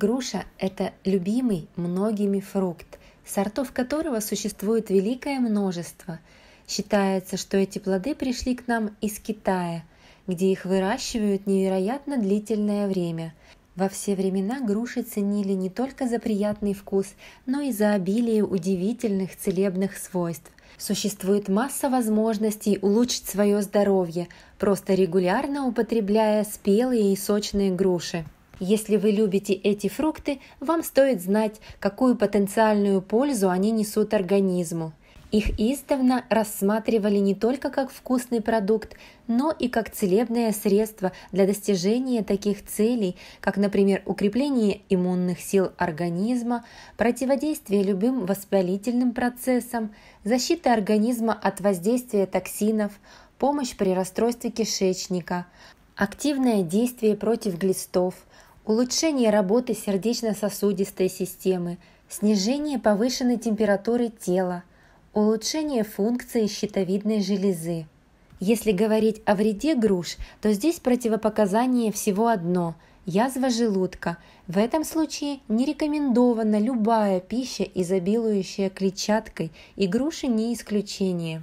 Груша – это любимый многими фрукт, сортов которого существует великое множество. Считается, что эти плоды пришли к нам из Китая, где их выращивают невероятно длительное время. Во все времена груши ценили не только за приятный вкус, но и за обилие удивительных целебных свойств. Существует масса возможностей улучшить свое здоровье, просто регулярно употребляя спелые и сочные груши. Если вы любите эти фрукты, вам стоит знать, какую потенциальную пользу они несут организму. Их издавна рассматривали не только как вкусный продукт, но и как целебное средство для достижения таких целей, как, например, укрепление иммунных сил организма, противодействие любым воспалительным процессам, защита организма от воздействия токсинов, помощь при расстройстве кишечника, активное действие против глистов, улучшение работы сердечно-сосудистой системы, снижение повышенной температуры тела, улучшение функции щитовидной железы. Если говорить о вреде груш, то здесь противопоказание всего одно – язва желудка. В этом случае не рекомендована любая пища, изобилующая клетчаткой, и груши не исключение.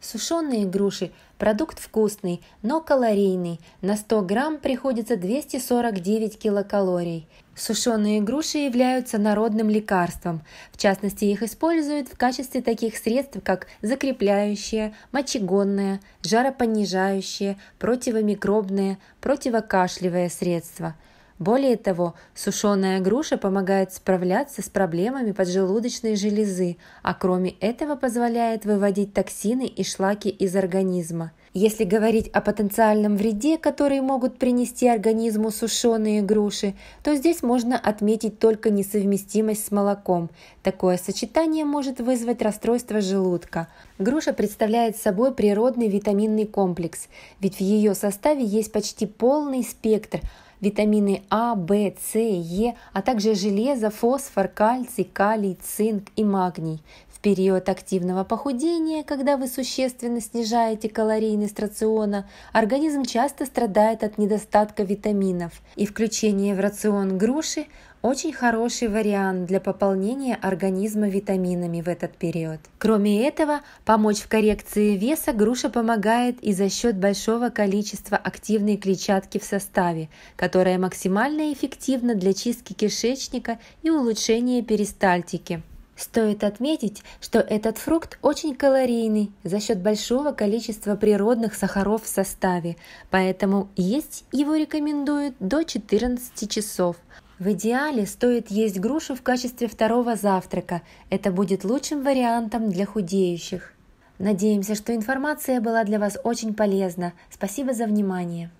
Сушеные груши – продукт вкусный, но калорийный. На 100 грамм приходится 249 килокалорий. Сушеные груши являются народным лекарством. В частности, их используют в качестве таких средств, как закрепляющее, мочегонное, жаропонижающее, противомикробное, противокашлевое средство – более того, сушеная груша помогает справляться с проблемами поджелудочной железы, а кроме этого позволяет выводить токсины и шлаки из организма. Если говорить о потенциальном вреде, который могут принести организму сушеные груши, то здесь можно отметить только несовместимость с молоком. Такое сочетание может вызвать расстройство желудка. Груша представляет собой природный витаминный комплекс, ведь в ее составе есть почти полный спектр – витамины А, В, С, Е, а также железо, фосфор, кальций, калий, цинк и магний. В период активного похудения, когда вы существенно снижаете калорийность рациона, организм часто страдает от недостатка витаминов, и включение в рацион груши очень хороший вариант для пополнения организма витаминами в этот период. Кроме этого, помочь в коррекции веса груша помогает и за счет большого количества активной клетчатки в составе, которая максимально эффективна для чистки кишечника и улучшения перистальтики. Стоит отметить, что этот фрукт очень калорийный за счет большого количества природных сахаров в составе, поэтому есть его рекомендуют до 14 часов. В идеале стоит есть грушу в качестве второго завтрака. Это будет лучшим вариантом для худеющих. Надеемся, что информация была для вас очень полезна. Спасибо за внимание.